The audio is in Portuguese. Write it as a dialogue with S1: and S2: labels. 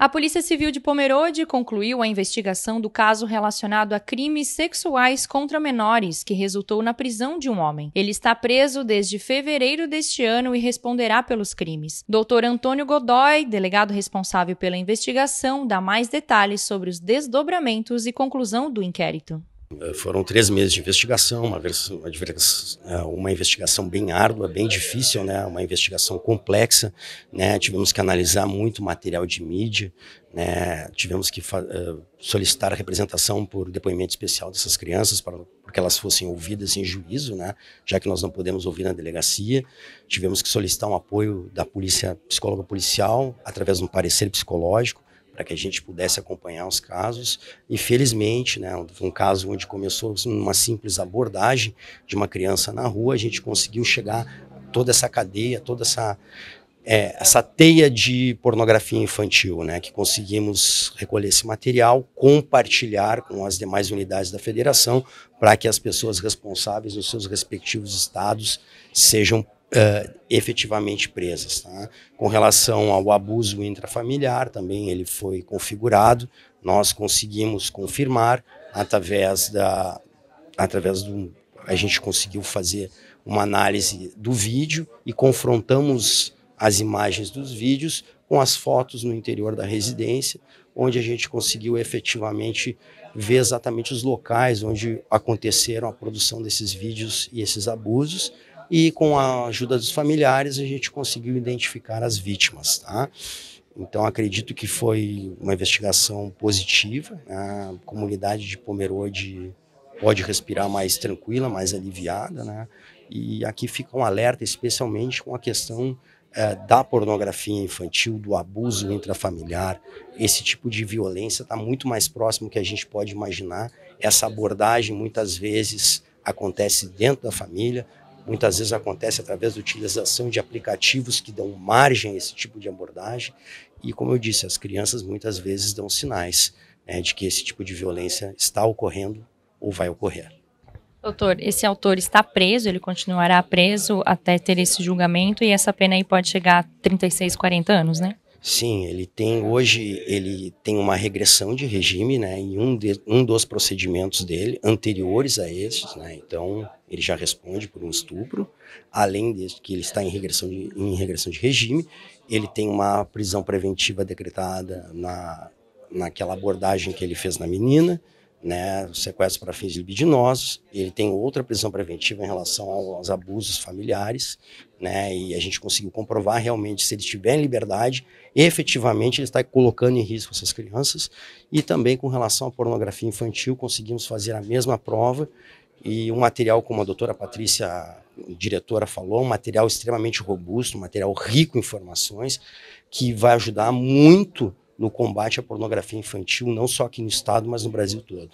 S1: A Polícia Civil de Pomerode concluiu a investigação do caso relacionado a crimes sexuais contra menores, que resultou na prisão de um homem. Ele está preso desde fevereiro deste ano e responderá pelos crimes. Dr. Antônio Godoy, delegado responsável pela investigação, dá mais detalhes sobre os desdobramentos e conclusão do inquérito.
S2: Eh, foram três meses de investigação, uma, eh, uma, investigação bem árdua, bem difícil, né? uma investigação complexa. Né? Tivemos que analisar muito material de mídia, né? tivemos que eh, solicitar a representação por depoimento especial dessas crianças para porque elas fossem ouvidas em juízo, né? já que nós não podemos ouvir na delegacia. Tivemos que solicitar um apoio da polícia psicóloga policial através de um parecer psicológico para que a gente pudesse acompanhar os casos. Infelizmente, né, um caso onde começou uma simples abordagem de uma criança na rua, a gente conseguiu chegar toda essa cadeia, toda essa é, essa teia de pornografia infantil, né, que conseguimos recolher esse material, compartilhar com as demais unidades da federação para que as pessoas responsáveis nos seus respectivos estados sejam uh, efetivamente presas. Tá? Com relação ao abuso intrafamiliar, também ele foi configurado, nós conseguimos confirmar através da. Através do, a gente conseguiu fazer uma análise do vídeo e confrontamos as imagens dos vídeos com as fotos no interior da residência, onde a gente conseguiu efetivamente ver exatamente os locais onde aconteceram a produção desses vídeos e esses abusos, e com a ajuda dos familiares a gente conseguiu identificar as vítimas, tá? Então acredito que foi uma investigação positiva. Né? A comunidade de Pomerode pode respirar mais tranquila, mais aliviada, né? E aqui fica um alerta, especialmente com a questão é, da pornografia infantil, do abuso intrafamiliar. Esse tipo de violência está muito mais próximo que a gente pode imaginar. Essa abordagem muitas vezes acontece dentro da família, Muitas vezes acontece através da utilização de aplicativos que dão margem a esse tipo de abordagem. E, como eu disse, as crianças muitas vezes dão sinais né, de que esse tipo de violência está ocorrendo ou vai ocorrer.
S1: Doutor, esse autor está preso, ele continuará preso até ter esse julgamento e essa pena aí pode chegar a 36, 40 anos, né?
S2: Sim, ele tem hoje ele tem uma regressão de regime, né? Em um, de, um dos procedimentos dele anteriores a esses, né? Então ele já responde por um estupro, além disso que ele está em regressão de, em regressão de regime, ele tem uma prisão preventiva decretada na naquela abordagem que ele fez na menina né, sequestro para fins libidinosos. Ele tem outra prisão preventiva em relação aos abusos familiares, né, e a gente conseguiu comprovar realmente se ele estiver em liberdade, efetivamente ele está colocando em risco essas crianças. E também com relação à pornografia infantil, conseguimos fazer a mesma prova e um material, como a doutora Patrícia, a diretora, falou, um material extremamente robusto, um material rico em informações, que vai ajudar muito no combate à pornografia infantil, não só aqui no estado, mas no Brasil todo.